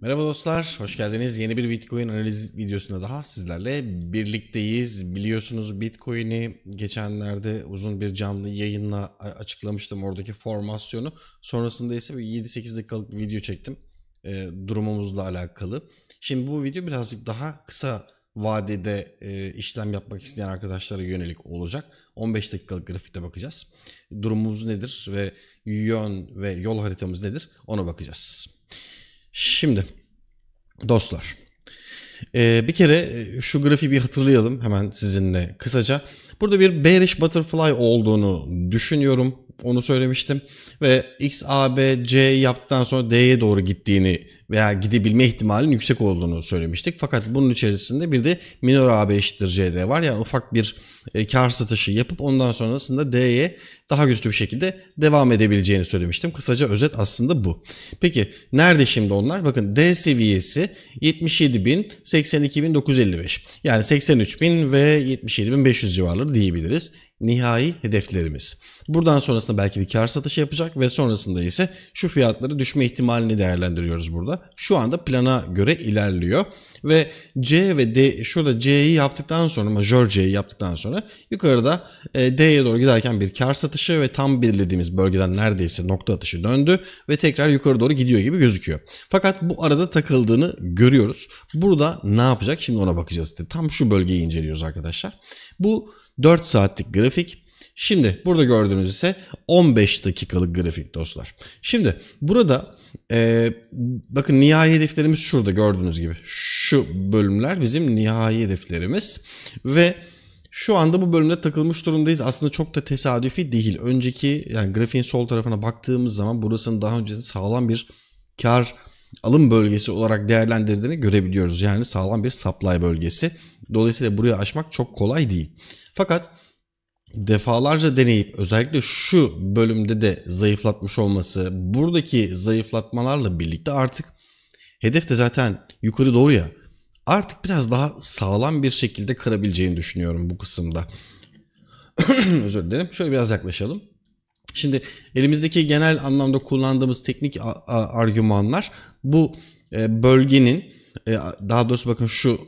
Merhaba dostlar, hoş geldiniz. Yeni bir Bitcoin analiz videosunda daha sizlerle birlikteyiz. Biliyorsunuz Bitcoin'i geçenlerde uzun bir canlı yayınla açıklamıştım oradaki formasyonu. Sonrasında ise 7-8 dakikalık bir video çektim e, durumumuzla alakalı. Şimdi bu video birazcık daha kısa vadede e, işlem yapmak isteyen arkadaşlara yönelik olacak. 15 dakikalık grafikte bakacağız. Durumumuz nedir ve yön ve yol haritamız nedir ona bakacağız. Şimdi dostlar e, bir kere e, şu grafiği bir hatırlayalım hemen sizinle kısaca. Burada bir bearish butterfly olduğunu düşünüyorum. Onu söylemiştim. Ve XABC yaptıktan sonra D'ye doğru gittiğini veya gidebilme ihtimalinin yüksek olduğunu söylemiştik. Fakat bunun içerisinde bir de minor AB eşittir CD var. Yani ufak bir e, kar satışı yapıp ondan sonrasında D'ye daha güçlü bir şekilde devam edebileceğini söylemiştim. Kısaca özet aslında bu. Peki nerede şimdi onlar? Bakın D seviyesi 77.000, 82.955. Yani 83.000 ve 77.500 civarları diyebiliriz nihai hedeflerimiz. Buradan sonrasında belki bir kar satışı yapacak ve sonrasında ise şu fiyatları düşme ihtimalini değerlendiriyoruz burada. Şu anda plana göre ilerliyor ve C ve D şurada C'yi yaptıktan sonra majör C'yi yaptıktan sonra yukarıda e, D'ye doğru giderken bir kar satışı ve tam belirlediğimiz bölgeden neredeyse nokta atışı döndü ve tekrar yukarı doğru gidiyor gibi gözüküyor. Fakat bu arada takıldığını görüyoruz. Burada ne yapacak şimdi ona bakacağız. Tam şu bölgeyi inceliyoruz arkadaşlar. Bu 4 saatlik grafik. Şimdi burada gördüğünüz ise 15 dakikalık grafik dostlar. Şimdi burada e, bakın nihai hedeflerimiz şurada gördüğünüz gibi. Şu bölümler bizim nihai hedeflerimiz ve şu anda bu bölümde takılmış durumdayız. Aslında çok da tesadüfi değil. Önceki yani grafiğin sol tarafına baktığımız zaman burasının daha önce sağlam bir kar alım bölgesi olarak değerlendirdiğini görebiliyoruz. Yani sağlam bir supply bölgesi. Dolayısıyla buraya aşmak çok kolay değil. Fakat defalarca deneyip özellikle şu bölümde de zayıflatmış olması buradaki zayıflatmalarla birlikte artık hedef de zaten yukarı doğru ya artık biraz daha sağlam bir şekilde kırabileceğini düşünüyorum bu kısımda. Özür dilerim. Şöyle biraz yaklaşalım. Şimdi elimizdeki genel anlamda kullandığımız teknik argümanlar bu e, bölgenin e, daha doğrusu bakın şu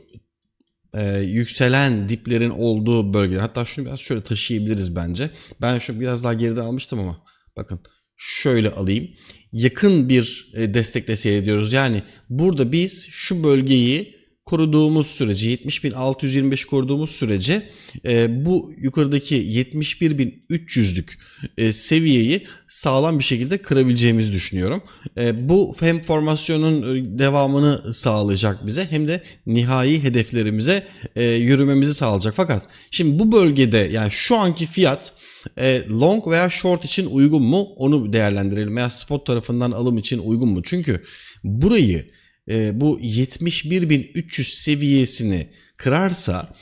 e, yükselen diplerin olduğu bölgeler. Hatta şunu biraz şöyle taşıyabiliriz bence. Ben şu biraz daha geriden almıştım ama bakın şöyle alayım. Yakın bir destekle seyrediyoruz. Yani burada biz şu bölgeyi koruduğumuz sürece 70.625 koruduğumuz sürece e, bu yukarıdaki 71.300'lük e, seviyeyi sağlam bir şekilde kırabileceğimizi düşünüyorum. E, bu hem formasyonun e, devamını sağlayacak bize hem de nihai hedeflerimize e, yürümemizi sağlayacak. Fakat şimdi bu bölgede yani şu anki fiyat e, long veya short için uygun mu onu değerlendirelim veya spot tarafından alım için uygun mu? Çünkü burayı e, bu 71.300 seviyesini kırarsa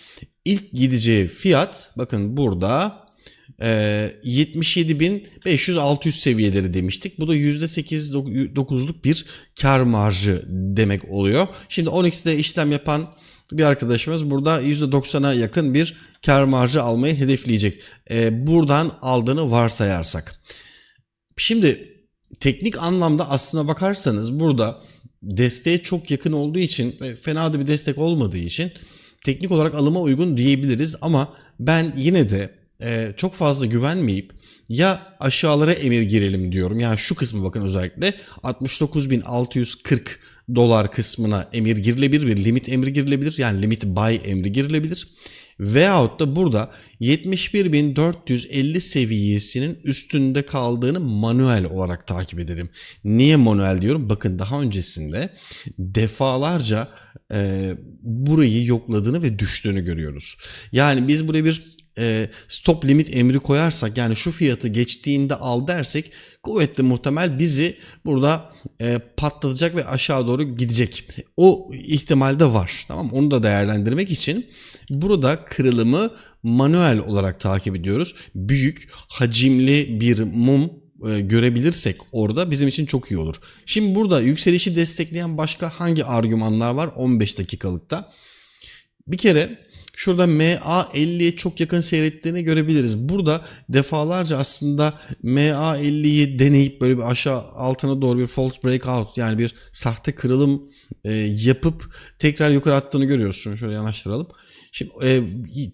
ilk gideceği fiyat bakın burada e, 77.500-600 seviyeleri demiştik. Bu da %8-9'luk bir kar marjı demek oluyor. Şimdi Onyx'de işlem yapan bir arkadaşımız burada %90'a yakın bir kar marjı almayı hedefleyecek. E, buradan aldığını varsayarsak. Şimdi teknik anlamda aslına bakarsanız burada desteğe çok yakın olduğu için ve fena da bir destek olmadığı için teknik olarak alıma uygun diyebiliriz ama ben yine de e, çok fazla güvenmeyip ya aşağılara emir girelim diyorum. Yani şu kısmı bakın özellikle 69.640 dolar kısmına emir girilebilir bir limit emri girilebilir. Yani limit buy emri girilebilir. Veyahut da burada 71.450 seviyesinin üstünde kaldığını manuel olarak takip edelim. Niye manuel diyorum? Bakın daha öncesinde defalarca e, burayı yokladığını ve düştüğünü görüyoruz. Yani biz buraya bir e, stop limit emri koyarsak yani şu fiyatı geçtiğinde al dersek kuvvetli muhtemel bizi burada e, patlatacak ve aşağı doğru gidecek. O ihtimal de var. Tamam Onu da değerlendirmek için Burada kırılımı manuel olarak takip ediyoruz. Büyük, hacimli bir mum e, görebilirsek orada bizim için çok iyi olur. Şimdi burada yükselişi destekleyen başka hangi argümanlar var 15 dakikalıkta? Bir kere Şurada MA50'ye çok yakın seyrettiğini görebiliriz. Burada defalarca aslında MA50'yi deneyip böyle bir aşağı altına doğru bir false breakout yani bir sahte kırılım e, yapıp tekrar yukarı attığını görüyoruz. Şunu şöyle yanaştıralım. Şimdi e,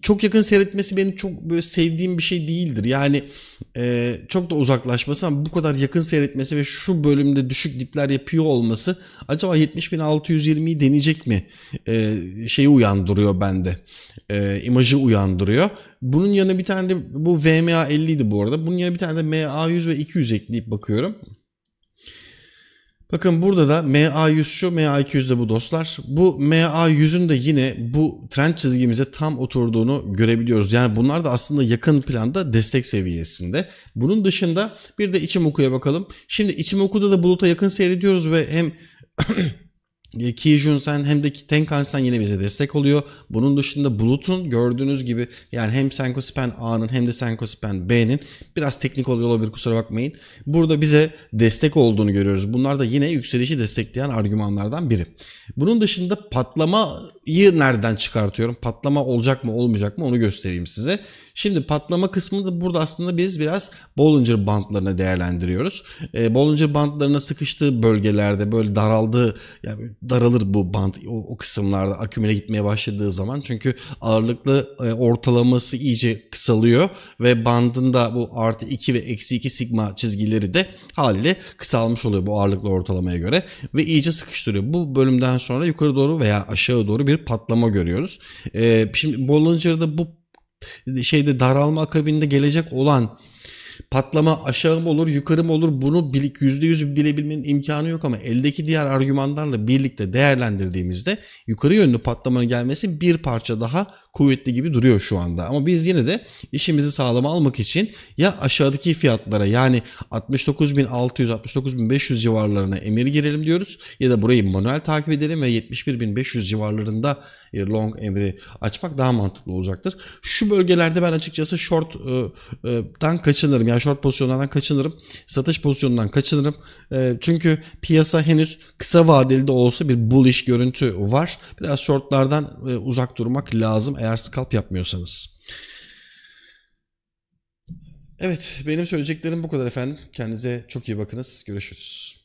çok yakın seyretmesi benim çok böyle sevdiğim bir şey değildir. Yani e, çok da uzaklaşması ama bu kadar yakın seyretmesi ve şu bölümde düşük dipler yapıyor olması acaba 70.620'yi deneyecek mi? E, şeyi uyandırıyor bende. E, imajı uyandırıyor. Bunun yanına bir tane de bu VMA 50 idi bu arada. Bunun yanına bir tane de MA 100 ve 200 ekleyip bakıyorum. Bakın burada da MA100 şu, MA200 de bu dostlar. Bu MA100'ün de yine bu trend çizgimize tam oturduğunu görebiliyoruz. Yani bunlar da aslında yakın planda destek seviyesinde. Bunun dışında bir de içim okuya bakalım. Şimdi içim okuda da buluta yakın seyrediyoruz ve hem E, Ki sen hem de Tenkan-sen yine bize destek oluyor. Bunun dışında Bulut'un gördüğünüz gibi yani hem Senkospan A'nın hem de Senkospan B'nin biraz teknik oluyor olabilir kusura bakmayın. Burada bize destek olduğunu görüyoruz. Bunlar da yine yükselişi destekleyen argümanlardan biri. Bunun dışında patlama yı nereden çıkartıyorum? Patlama olacak mı olmayacak mı onu göstereyim size. Şimdi patlama kısmını da burada aslında biz biraz Bollinger bandlarını değerlendiriyoruz. E, Bollinger bandlarına sıkıştığı bölgelerde böyle daraldığı yani daralır bu band o, o kısımlarda akümüne gitmeye başladığı zaman. Çünkü ağırlıklı e, ortalaması iyice kısalıyor ve bandın da bu artı 2 ve eksi 2 sigma çizgileri de haliyle kısalmış oluyor bu ağırlıklı ortalamaya göre ve iyice sıkıştırıyor. Bu bölümden sonra yukarı doğru veya aşağı doğru bir bir patlama görüyoruz. E, şimdi Bollinger'da bu şeyde daralma akabinde gelecek olan Patlama aşağı mı olur yukarı mı olur bunu %100 bilebilmenin imkanı yok ama eldeki diğer argümanlarla birlikte değerlendirdiğimizde yukarı yönlü patlamanın gelmesi bir parça daha kuvvetli gibi duruyor şu anda. Ama biz yine de işimizi sağlama almak için ya aşağıdaki fiyatlara yani 69.600-69.500 civarlarına emir girelim diyoruz ya da burayı manuel takip edelim ve 71.500 civarlarında e, long emri açmak daha mantıklı olacaktır. Şu bölgelerde ben açıkçası short'tan e, e, kaçınırım kaçınırım. Yani short pozisyonlardan kaçınırım. Satış pozisyonundan kaçınırım. Ee, çünkü piyasa henüz kısa vadeli de olsa bir bullish görüntü var. Biraz shortlardan e, uzak durmak lazım eğer scalp yapmıyorsanız. Evet benim söyleyeceklerim bu kadar efendim. Kendinize çok iyi bakınız. Görüşürüz.